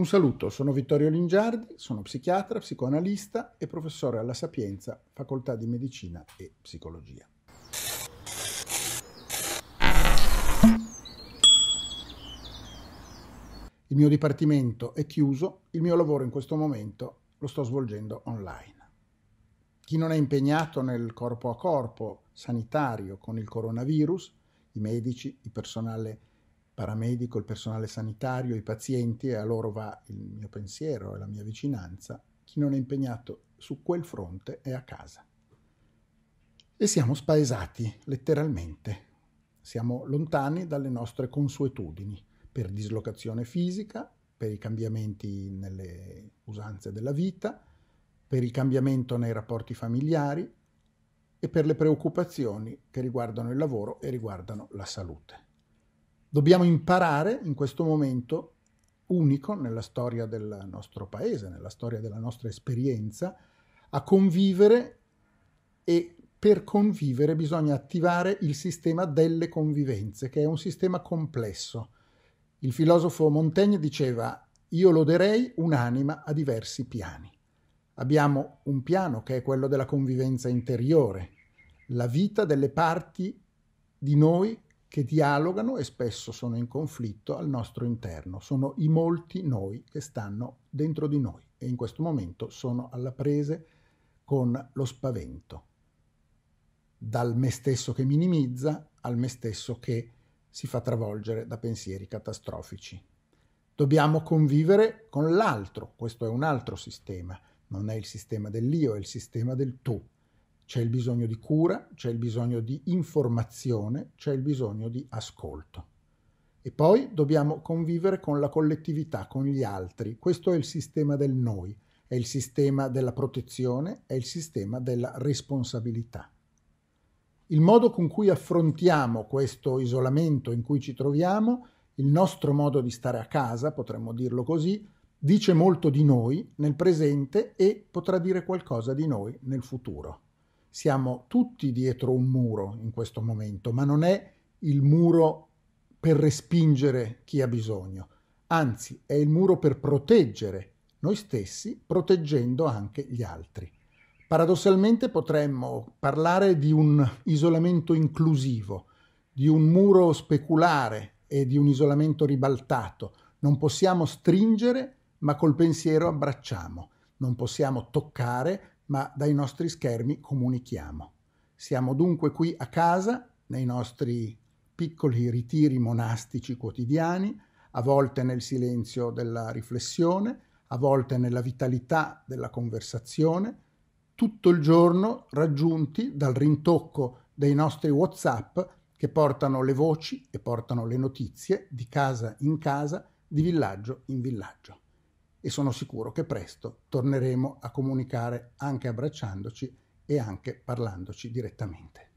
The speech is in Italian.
Un saluto, sono Vittorio Lingiardi, sono psichiatra, psicoanalista e professore alla Sapienza, Facoltà di Medicina e Psicologia. Il mio dipartimento è chiuso, il mio lavoro in questo momento lo sto svolgendo online. Chi non è impegnato nel corpo a corpo sanitario con il coronavirus, i medici, il personale paramedico, il personale sanitario, i pazienti e a loro va il mio pensiero e la mia vicinanza. Chi non è impegnato su quel fronte è a casa. E siamo spaesati, letteralmente. Siamo lontani dalle nostre consuetudini, per dislocazione fisica, per i cambiamenti nelle usanze della vita, per il cambiamento nei rapporti familiari e per le preoccupazioni che riguardano il lavoro e riguardano la salute. Dobbiamo imparare in questo momento unico nella storia del nostro paese, nella storia della nostra esperienza, a convivere e per convivere bisogna attivare il sistema delle convivenze, che è un sistema complesso. Il filosofo Montaigne diceva io loderei un'anima a diversi piani. Abbiamo un piano che è quello della convivenza interiore, la vita delle parti di noi che dialogano e spesso sono in conflitto al nostro interno. Sono i molti noi che stanno dentro di noi e in questo momento sono alla prese con lo spavento. Dal me stesso che minimizza al me stesso che si fa travolgere da pensieri catastrofici. Dobbiamo convivere con l'altro, questo è un altro sistema, non è il sistema dell'io, è il sistema del tu c'è il bisogno di cura, c'è il bisogno di informazione, c'è il bisogno di ascolto. E poi dobbiamo convivere con la collettività, con gli altri. Questo è il sistema del noi, è il sistema della protezione, è il sistema della responsabilità. Il modo con cui affrontiamo questo isolamento in cui ci troviamo, il nostro modo di stare a casa, potremmo dirlo così, dice molto di noi nel presente e potrà dire qualcosa di noi nel futuro siamo tutti dietro un muro in questo momento, ma non è il muro per respingere chi ha bisogno, anzi è il muro per proteggere noi stessi, proteggendo anche gli altri. Paradossalmente potremmo parlare di un isolamento inclusivo, di un muro speculare e di un isolamento ribaltato. Non possiamo stringere, ma col pensiero abbracciamo. Non possiamo toccare, ma dai nostri schermi comunichiamo. Siamo dunque qui a casa, nei nostri piccoli ritiri monastici quotidiani, a volte nel silenzio della riflessione, a volte nella vitalità della conversazione, tutto il giorno raggiunti dal rintocco dei nostri WhatsApp che portano le voci e portano le notizie di casa in casa, di villaggio in villaggio e sono sicuro che presto torneremo a comunicare anche abbracciandoci e anche parlandoci direttamente.